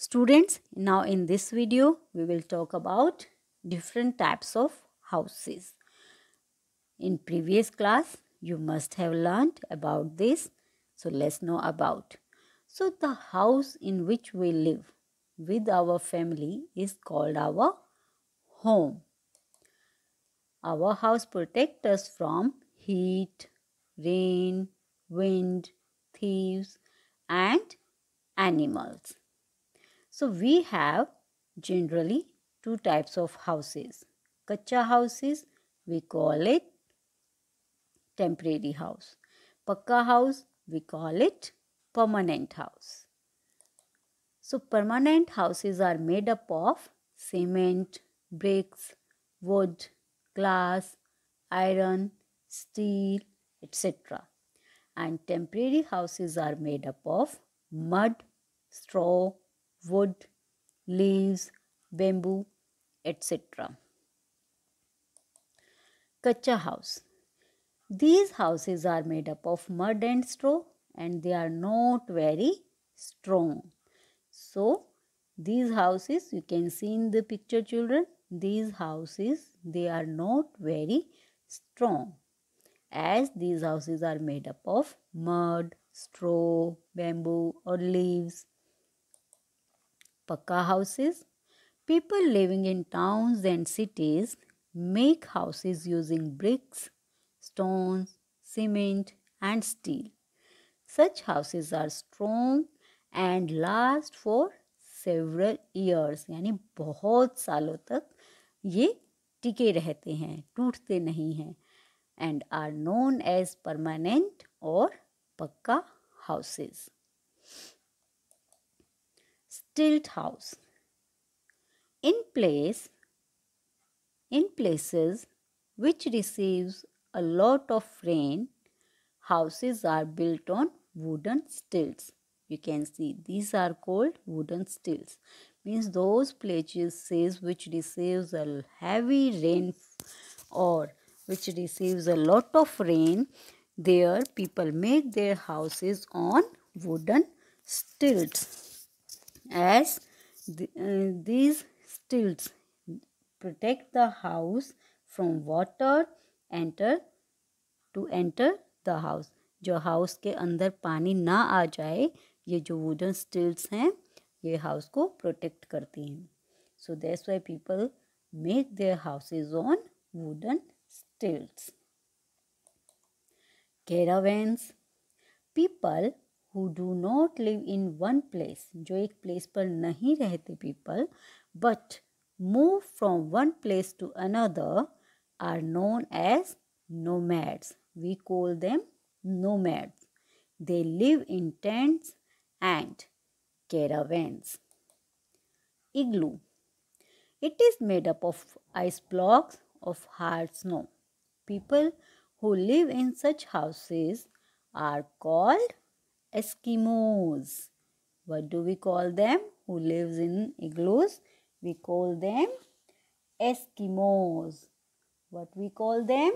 Students, now in this video, we will talk about different types of houses. In previous class, you must have learnt about this. So, let's know about. So, the house in which we live with our family is called our home. Our house protects us from heat, rain, wind, thieves and animals. So we have generally two types of houses. Kacha houses, we call it temporary house. Pakka house, we call it permanent house. So permanent houses are made up of cement, bricks, wood, glass, iron, steel, etc. And temporary houses are made up of mud, straw, wood, leaves, bamboo, etc. Kacha house. These houses are made up of mud and straw and they are not very strong. So, these houses you can see in the picture children, these houses they are not very strong as these houses are made up of mud, straw, bamboo or leaves. Pakka houses. People living in towns and cities make houses using bricks, stones, cement, and steel. Such houses are strong and last for several years यानी बहुत सालों तक ये टिके रहते हैं टूटते नहीं हैं and are known as permanent और पक्का houses house. In place, in places which receives a lot of rain, houses are built on wooden stilts. You can see these are called wooden stilts. Means those places which receives a heavy rain or which receives a lot of rain, there people make their houses on wooden stilts. as the, uh, these stilts protect the house from water enter to enter the house जो house के अंदर पानी ना आ जाए ये जो wooden stills हैं ये हाउस को प्रोटेक्ट करती हैं so that's why people make their houses on wooden stilts. Caravans People who do not live in one place जो एक place पर नहीं रहते people but move from one place to another are known as nomads we call them nomads they live in tents and caravans igloo it is made up of ice blocks of hard snow people who live in such houses are called Eskimos. What do we call them who lives in igloos? We call them Eskimos. What we call them?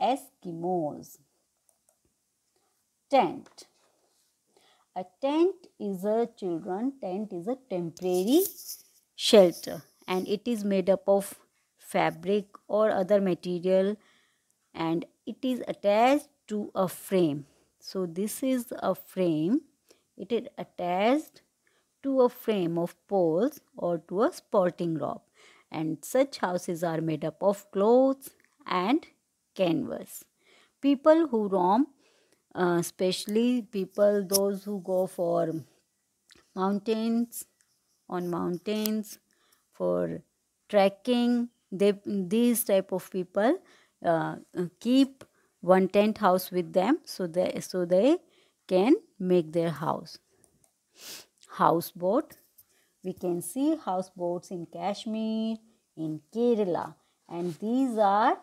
Eskimos. Tent. A tent is a children, tent is a temporary shelter and it is made up of fabric or other material and it is attached to a frame. So this is a frame. It is attached to a frame of poles or to a sporting rope. And such houses are made up of clothes and canvas. People who roam, uh, especially people those who go for mountains, on mountains, for trekking, they, these type of people uh, keep one tent house with them so they so they can make their house houseboat we can see houseboats in kashmir in kerala and these are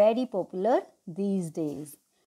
very popular these days